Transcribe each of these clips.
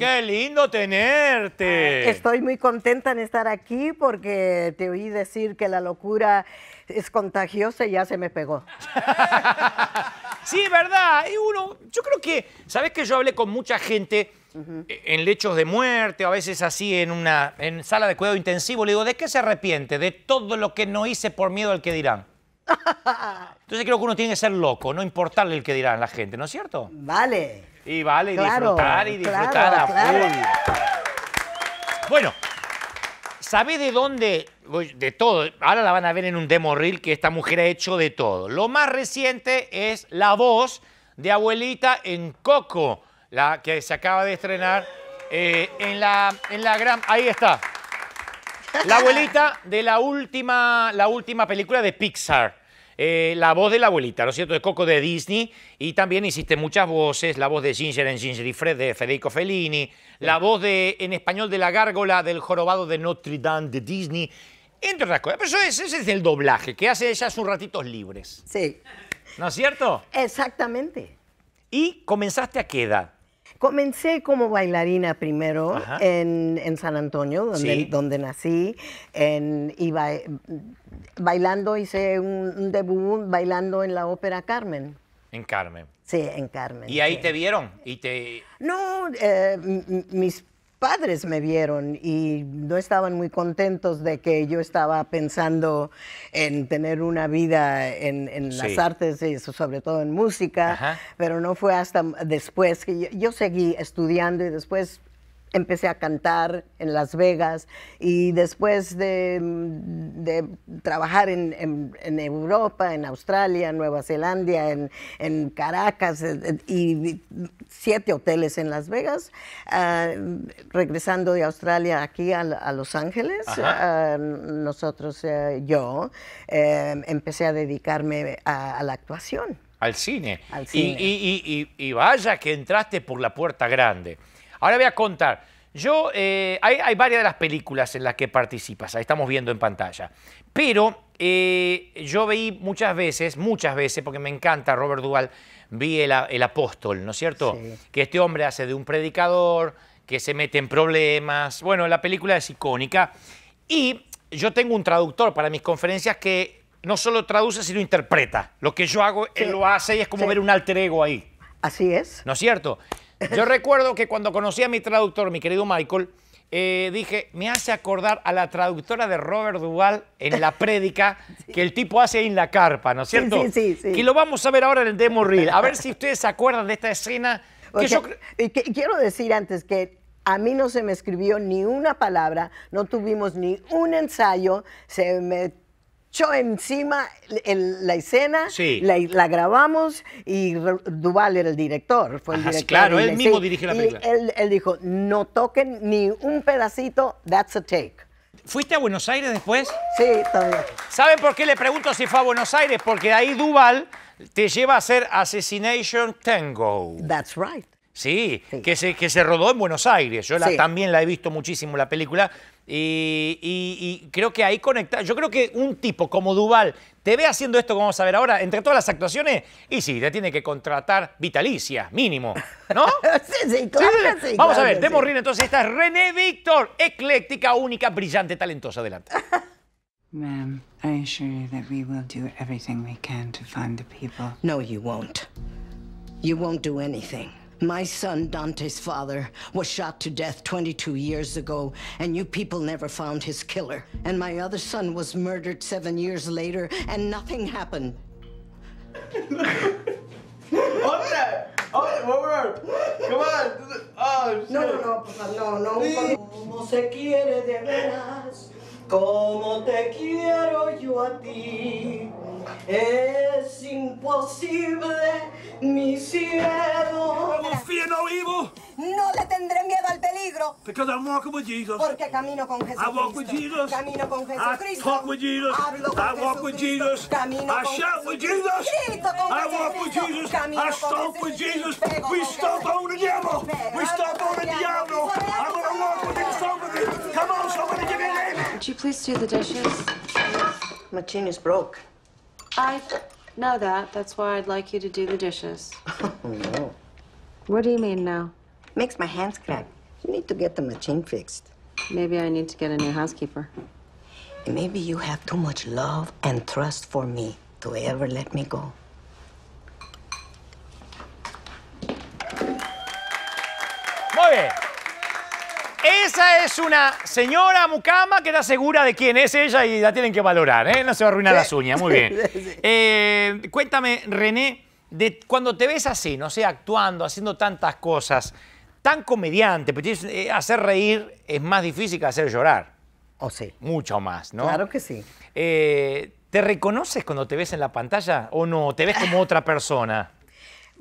qué lindo tenerte. Estoy muy contenta en estar aquí porque te oí decir que la locura es contagiosa y ya se me pegó. sí, verdad. Y uno, yo creo que, ¿sabes que yo hablé con mucha gente? Eh, en lechos de muerte, o a veces así en una en sala de cuidado intensivo, le digo, ¿de qué se arrepiente? De todo lo que no hice por miedo al que dirán. Entonces creo que uno tiene que ser loco, no importarle el que dirán la gente, ¿no es cierto? Vale. Y vale, disfrutar y disfrutar a full. Bueno, ¿sabe de dónde? De todo. Ahora la van a ver en un demo reel que esta mujer ha hecho de todo. Lo más reciente es la voz de abuelita en Coco, la que se acaba de estrenar eh, en, la, en la gran... Ahí está. La abuelita de la última, la última película de Pixar. Eh, la voz de la abuelita, ¿no es cierto?, de Coco de Disney, y también hiciste muchas voces, la voz de Ginger en Ginger y Fred de Federico Fellini, la voz de, en español de la gárgola del jorobado de Notre Dame de Disney, entre otras cosas. Pero eso es, ese es el doblaje, que hace ella sus ratitos libres. Sí. ¿No es cierto? Exactamente. ¿Y comenzaste a qué edad? Comencé como bailarina primero en, en, San Antonio, donde, donde nací. En, bailando, hice un, debut bailando en la ópera Carmen. En Carmen. Sí, en Carmen. ¿Y ahí te vieron? ¿Y te... No, eh, mis padres me vieron y no estaban muy contentos de que yo estaba pensando en tener una vida en, las artes, y sobre todo en música, pero no fue hasta después que yo seguí estudiando y después empecé a cantar en Las Vegas y después de, trabajar en, Europa, en Australia, Nueva Zelanda, en, Caracas eh, eh, y siete hoteles en Las Vegas, ah, regresando de Australia aquí a, Los Ángeles, ah, nosotros, eh, yo, em, empecé a dedicarme a, la actuación. Al cine. Al cine. y vaya que entraste por la puerta grande. Ahora voy a contar. Yo, eh, hay, varias de las películas en las que participas, ahí estamos viendo en pantalla. Pero eh, yo veí muchas veces, muchas veces, porque me encanta Robert Duval, vi el, apóstol, ¿no es cierto? Que este hombre hace de un predicador, que se mete en problemas. Bueno, la película es icónica. Y yo tengo un traductor para mis conferencias que no solo traduce, sino interpreta. Lo que yo hago, él lo hace y es como ver un alter ego ahí. Así es. ¿No es cierto? Yo recuerdo que cuando conocí a mi traductor, mi querido Michael, eh, dije, me hace acordar a la traductora de Robert Duval en la prédica que el tipo hace en la carpa, ¿no es cierto? Sí, sí, sí, Y lo vamos a ver ahora en el demo reel. A ver si ustedes se acuerdan de esta escena. quiero decir antes que a mí no se me escribió ni una palabra, no tuvimos ni un ensayo, se me yo encima la escena, la, grabamos y Duval era el director, fue claro, él mismo dirige la película. él, dijo, no toquen ni un pedacito, that's a take. ¿Fuiste a Buenos Aires después? Sí, todavía. ¿Saben por qué le pregunto si fue a Buenos Aires? Porque de ahí Duval te lleva a hacer Assassination Tango. That's right. Sí, Que, se, que se rodó en Buenos Aires. Yo también la he visto muchísimo la película. Y, creo que ahí conecta. Yo creo que un tipo como Duval te ve haciendo esto, como vamos a ver ahora, entre todas las actuaciones, y sí, te tiene que contratar vitalicia, mínimo. ¿No? sí, sí, claro. vamos a ver, demos entonces. Esta es René Víctor, ecléctica, única, brillante, talentosa. Adelante. Ma'am, I assure you that we will do everything we can to find the people. No, you won't. You won't do anything. My son, Dante's father, was shot to death 22 years ago, and you people never found his killer. And my other son was murdered seven years later, and nothing happened. that! Come on! Oh, shit. No, no, no, papá, no, no. Como se quiere de veras, como te quiero yo a ti, es imposible. Mi cielo. I fear no evil. No le tendré miedo al peligro. Because I'm walking with Jesus. Porque camino con Jesucristo. I walk with Jesus. Camino con Jesucristo. I talk with Jesus. Hablo con I walk with Jesus. Camino I shout Jesucristo. with Jesus. con I walk with Jesus. Camino I stomp with Jesus. We stomp on the devil. We stomp on the diablo. I'm going to walk with him. Stomp with him. Come on, somebody give me a name. Would you please do the dishes? My chin is broke. I... Know that. That's why I'd like you to do the dishes. Oh, no. What do you mean, no? Makes my hands crack. You need to get the machine fixed. Maybe I need to get a new housekeeper. maybe you have too much love and trust for me to ever let me go. Muy bien. Esa es una señora mucama que está segura de quién es ella y la tienen que valorar, ¿eh? No se va a arruinar las uñas, muy bien. Eh, cuéntame, René, de cuando te ves así, no sé, actuando, haciendo tantas cosas, tan comediante, pero eh, hacer reír es más difícil que hacer llorar. O oh, sí. Mucho más, ¿no? Claro que sí. Eh, ¿Te reconoces cuando te ves en la pantalla o no? ¿Te ves como otra persona?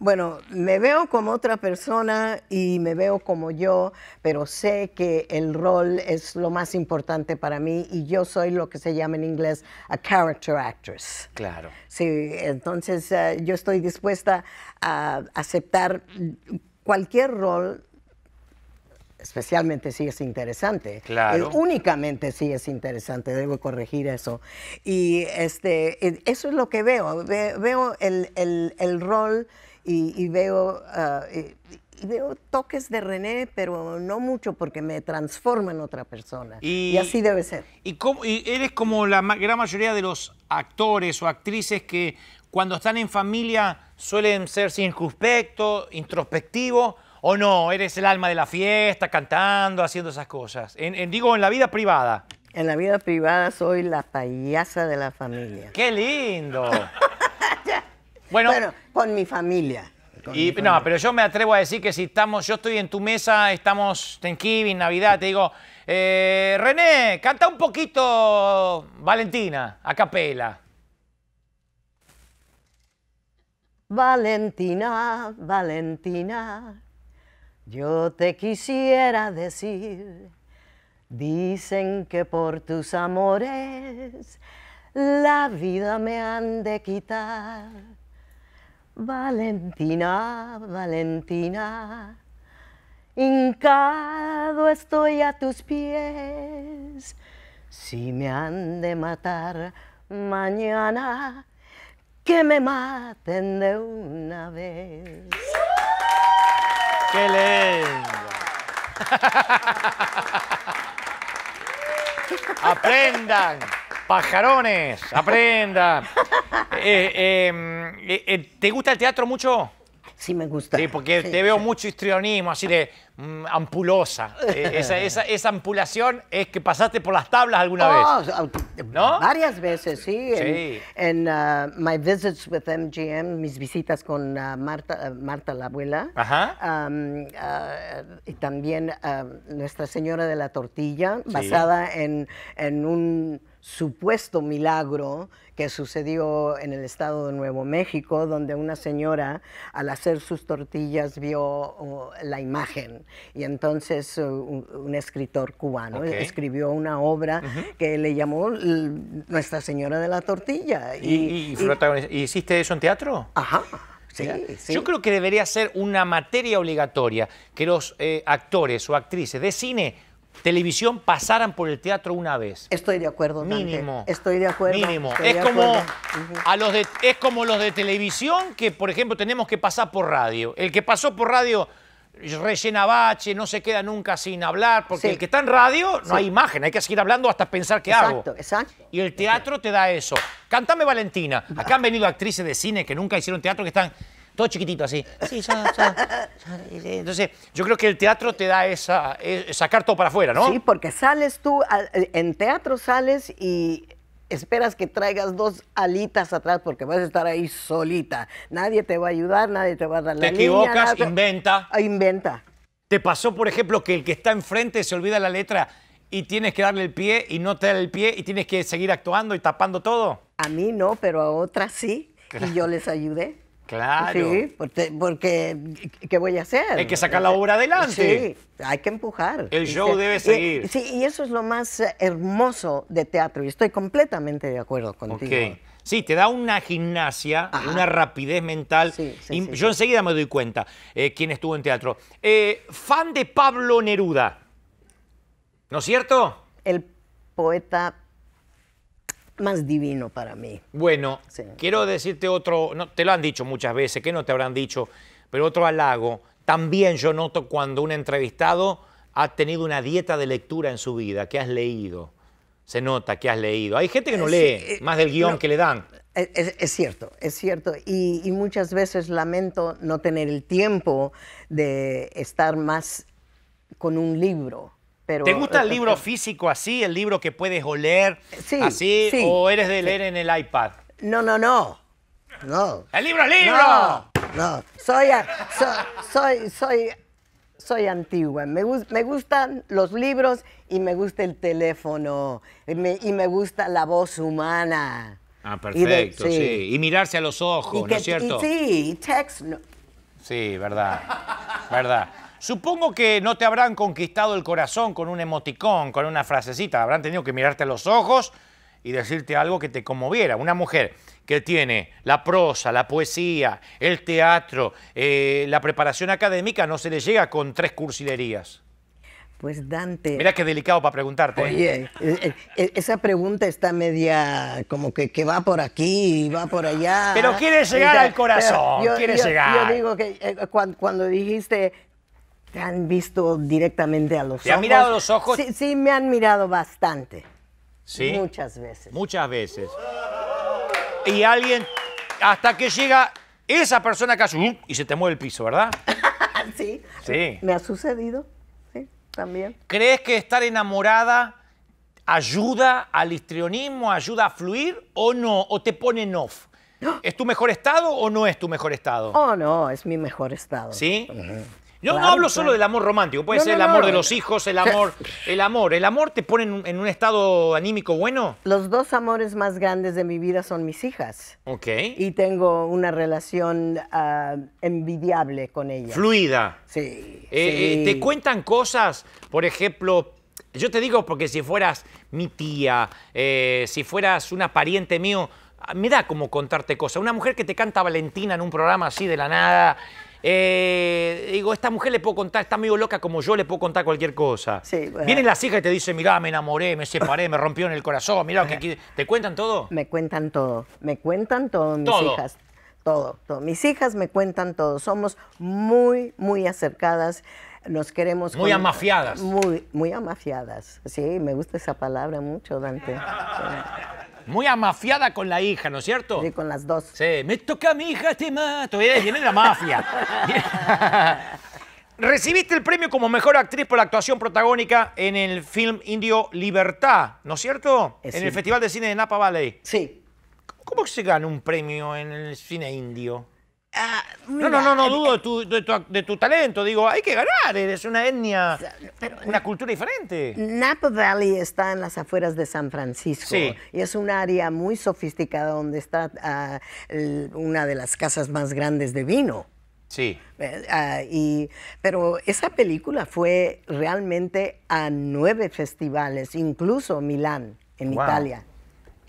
Bueno, me veo como otra persona y me veo como yo, pero sé que el rol es lo más importante para mí y yo soy lo que se llama en inglés a character actress. Claro. Sí, entonces eh, yo estoy dispuesta a aceptar cualquier rol especialmente si es interesante. Claro. Eh, únicamente si es interesante, debo corregir eso. Y este, eh, eso es lo que veo. veo el, el, el rol y, veo, ah, eh, y, veo toques de René, pero no mucho porque me transforma en otra persona. Y, así debe ser. Y, cómo, eres como la gran mayoría de los actores o actrices que cuando están en familia suelen ser circunspectos, introspectivos, o no, eres el alma de la fiesta, cantando, haciendo esas cosas. En, digo, en la vida privada. En la vida privada soy la payasa de la familia. ¡Qué lindo! Bueno, con mi familia. y, no, pero yo me atrevo a decir que si estamos, yo estoy en tu mesa, estamos Thanksgiving, Navidad, te digo, eh, René, canta un poquito Valentina, a capela. Valentina, Valentina, yo te quisiera decir, dicen que por tus amores la vida me han de quitar Valentina, Valentina, hincado estoy a tus pies. Si me han de matar mañana, que me maten de una vez. ¡Qué ¡Aprendan! Pajarones, aprenda. Eh, eh, eh, ¿Te gusta el teatro mucho? Sí, me gusta. Sí, porque te veo mucho histrionismo, así de Mm, ampulosa. E, esa, esa, esa, ampulación es que pasaste por las tablas alguna oh, vez. ¿No? Varias veces, sí. En, uh, my visits with MGM, mis visitas con uh, Marta, uh, Marta la abuela. Um, y también Nuestra Señora de la Tortilla, basada en, en un supuesto milagro que sucedió en el estado de Nuevo México, donde una señora al hacer sus tortillas vio la imagen y entonces eh, un, escritor cubano escribió una obra que le llamó Nuestra Señora de la Tortilla. ¿Y, hiciste eso en teatro? Ajá. Sí, Yo creo que debería ser una materia obligatoria que los eh, actores o actrices de cine televisión pasaran por el teatro una vez. Estoy de acuerdo, Mínimo. Estoy de acuerdo. Mínimo. como a los es como los de televisión que, por ejemplo, tenemos que pasar por radio. El que pasó por radio rellena bache, no se queda nunca sin hablar, porque el que está en radio no hay imagen, hay que seguir hablando hasta pensar que exacto, Exacto, exacto. Y el teatro te da eso. Cántame Valentina. Acá han venido actrices de cine que nunca hicieron teatro, que están todo chiquitito así. Sí, ya, ya. Entonces, yo creo que el teatro te da esa, eh, sacar todo para afuera, ¿no? Sí, porque sales tú, en teatro sales y esperas que traigas dos alitas atrás porque vas a estar ahí solita. Nadie te va a ayudar, nadie te va a dar la Te equivocas, inventa. Ah, inventa. ¿Te pasó, por ejemplo, que el que está enfrente se olvida la letra y tienes que darle el pie y no te da el pie y tienes que seguir actuando y tapando todo? A mí no, pero a otras sí. Y yo les ayudé. Claro. Sí, porque, ¿qué voy a hacer? Hay que sacar la obra adelante. Sí, hay que empujar. El show debe seguir. sí, y eso es lo más eh, hermoso de teatro y estoy completamente de acuerdo contigo. Sí, te da una gimnasia, una rapidez mental. Sí, sí, yo enseguida me doy cuenta eh, quién estuvo en teatro. Eh, fan de Pablo Neruda, ¿no es cierto? El poeta más divino para mí. Bueno, quiero decirte otro, no, te lo han dicho muchas veces, que no te habrán dicho, pero otro halago. También yo noto cuando un entrevistado ha tenido una dieta de lectura en su vida, que has leído. Se nota que has leído. Hay gente que no eh, lee, eh, más del guión que le dan. Eh, es, cierto, es cierto. Y, y muchas veces lamento no tener el tiempo de estar más con un libro ¿Te gusta el libro físico así, el libro que puedes oler así, o eres de leer en el iPad? No, no, no. No. ¡El libro es libro! No, Soy, soy, soy, soy antigua. Me, gustan los libros y me gusta el teléfono. Y me, gusta la voz humana. Ah, perfecto, sí. Y mirarse a los ojos, ¿no es cierto? sí, text. Sí, verdad. verdad. Supongo que no te habrán conquistado el corazón con un emoticón, con una frasecita. Habrán tenido que mirarte a los ojos y decirte algo que te conmoviera. Una mujer que tiene la prosa, la poesía, el teatro, eh, la preparación académica, no se le llega con tres cursilerías. Pues Dante. Mira qué delicado para preguntarte. ¿eh? Oye, eh, esa pregunta está media como que, va por aquí va por allá. Pero quiere llegar al corazón, quiere llegar. Yo digo que cuando dijiste ¿Te han visto directamente a los ojos? ¿Te han mirado los ojos? Sí, sí, me han mirado bastante. ¿Sí? Muchas veces. Muchas veces. Y alguien, hasta que llega esa persona que y se te mueve el piso, ¿verdad? sí. Sí. Me ha sucedido, sí, también. ¿Crees que estar enamorada ayuda al histrionismo, ayuda a fluir o no? ¿O te pone off? ¡Oh! ¿Es tu mejor estado o no es tu mejor estado? Oh, no, es mi mejor estado. ¿Sí? Yo no hablo solo del amor romántico, puede ser el amor de los hijos, el amor, el amor. ¿El amor te pone en un estado anímico bueno? Los dos amores más grandes de mi vida son mis hijas. Ok. Y tengo una relación ah, envidiable con ellas. Fluida. Sí, eh, eh, ¿Te cuentan cosas, por ejemplo, yo te digo porque si fueras mi tía, eh, si fueras una pariente mío, ah, me da como contarte cosas. Una mujer que te canta Valentina en un programa así de la nada eh, digo, esta mujer le puedo contar, está medio loca como yo, le puedo contar cualquier cosa. Vienen las hijas y te dicen, mirá, me enamoré, me separé, me rompió en el corazón, mirá, que ¿te cuentan todo? Me cuentan todo, me cuentan todo, mis hijas. Todo, todo. Mis hijas me cuentan todo. Somos muy, muy acercadas. Nos queremos. Muy amafiadas. Muy, muy amafiadas. Sí, me gusta esa palabra mucho, Dante. Muy amafiada con la hija, ¿no es cierto? Sí, con las dos. Sí, me toca a mi hija, te este mato. viene la mafia. Recibiste el premio como mejor actriz por la actuación protagónica en el film indio Libertad, ¿no es cierto? en el Festival de Cine de Napa Valley. Sí. ¿Cómo se gana un premio en el cine indio? Ah, no, no, no, no dudo de tu, de, de tu, talento. Digo, hay que ganar, eres una etnia, una cultura diferente. Napa Valley está en las afueras de San Francisco. Y es un área muy sofisticada donde está ah, una de las casas más grandes de vino. Sí. Eh, ah, pero esa película fue realmente a nueve festivales, incluso Milán, en Italia.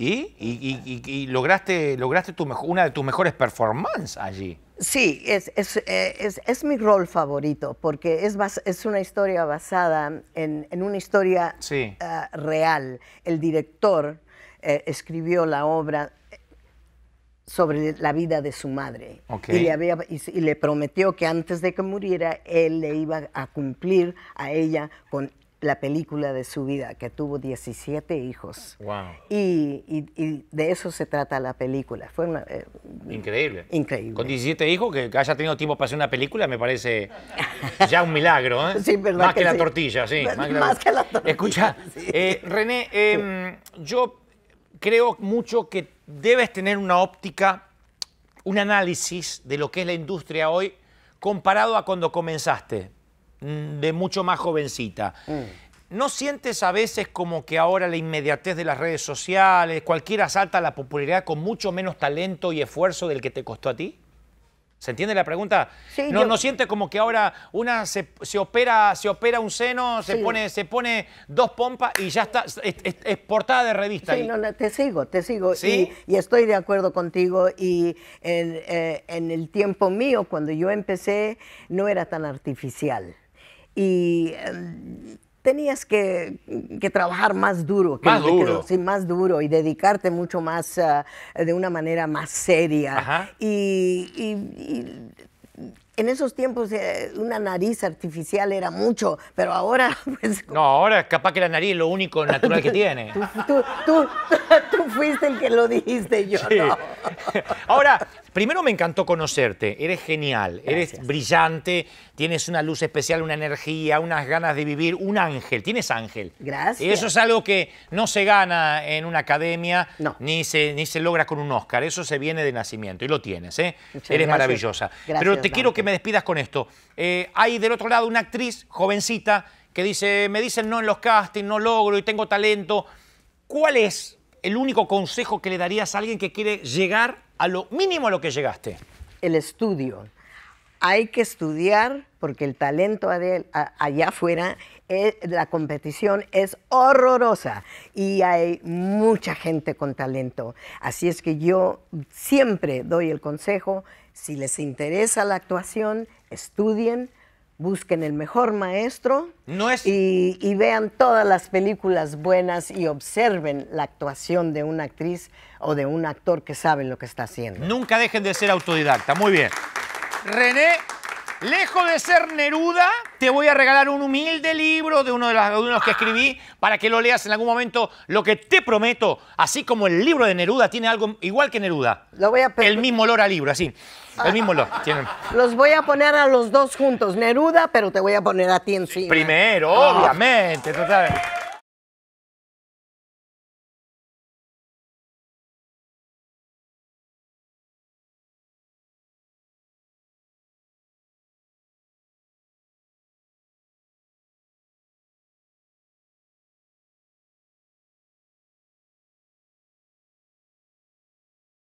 ¿Y? lograste, lograste tu una de tus mejores performances allí. Sí, es, eh, mi rol favorito porque es, una historia basada en, una historia eh, real. El director eh, escribió la obra sobre la vida de su madre y, le y le prometió que antes de que muriera él le iba a cumplir a ella con la película de su vida, que tuvo 17 hijos. Wow. Y, de eso se trata la película. Fue una, eh, increíble. Increíble. Con 17 hijos, que haya tenido tiempo para hacer una película, me parece ya un milagro. más que, la tortilla, sí. Más, que la, tortilla. Escucha, eh, René, em, yo creo mucho que debes tener una óptica, un análisis de lo que es la industria hoy comparado a cuando comenzaste. Mm, de mucho más jovencita. Mm. ¿No sientes a veces como que ahora la inmediatez de las redes sociales, cualquiera salta a la popularidad con mucho menos talento y esfuerzo del que te costó a ti? ¿Se entiende la pregunta? no, no sientes como que ahora una se, opera, se opera un seno, se, pone, se pone dos pompas y ya está, es, portada de revista. Sí, no, te sigo, te sigo. ¿Sí? Y, estoy de acuerdo contigo. Y eh, en el tiempo mío, cuando yo empecé, no era tan artificial y em, tenías que, que, trabajar más duro. Que más duro. sí, más duro y dedicarte mucho más ah, de una manera más seria. Y, en esos tiempos eh, una nariz artificial era mucho, pero ahora pues, No, ahora capaz que la nariz es lo único natural que tiene. tú, tú, tú, fuiste el que lo dijiste, yo sí. no. ahora, Primero me encantó conocerte, eres genial, eres brillante, tienes una luz especial, una energía, unas ganas de vivir, un ángel, tienes ángel. Gracias. Y eso es algo que no se gana en una academia, ni, se, ni se logra con un Oscar, eso se viene de nacimiento y lo tienes, ¿eh? eres maravillosa. Pero te quiero que me despidas con esto. Eh, hay del otro lado una actriz jovencita que dice, me dicen no en los castings, no logro y tengo talento. ¿Cuál es el único consejo que le darías a alguien que quiere llegar a lo mínimo a lo que llegaste? El estudio. Hay que estudiar porque el talento allá afuera, eh, la competición es horrorosa y hay mucha gente con talento. Así es que yo siempre doy el consejo, si les interesa la actuación, estudien, busquen el mejor maestro y, vean todas las películas buenas y observen la actuación de una actriz o de un actor que sabe lo que está haciendo. Nunca dejen de ser autodidacta. Muy bien. René Lejos de ser Neruda, te voy a regalar un humilde libro de uno de, los, que escribí para que lo leas en algún momento. Lo que te prometo, así como el libro de Neruda tiene algo igual que Neruda. Lo voy a El mismo olor a libro, así. El mismo olor. Ah. Los voy a poner a los dos juntos. Neruda, pero te voy a poner a ti encima. Primero, ah. obviamente.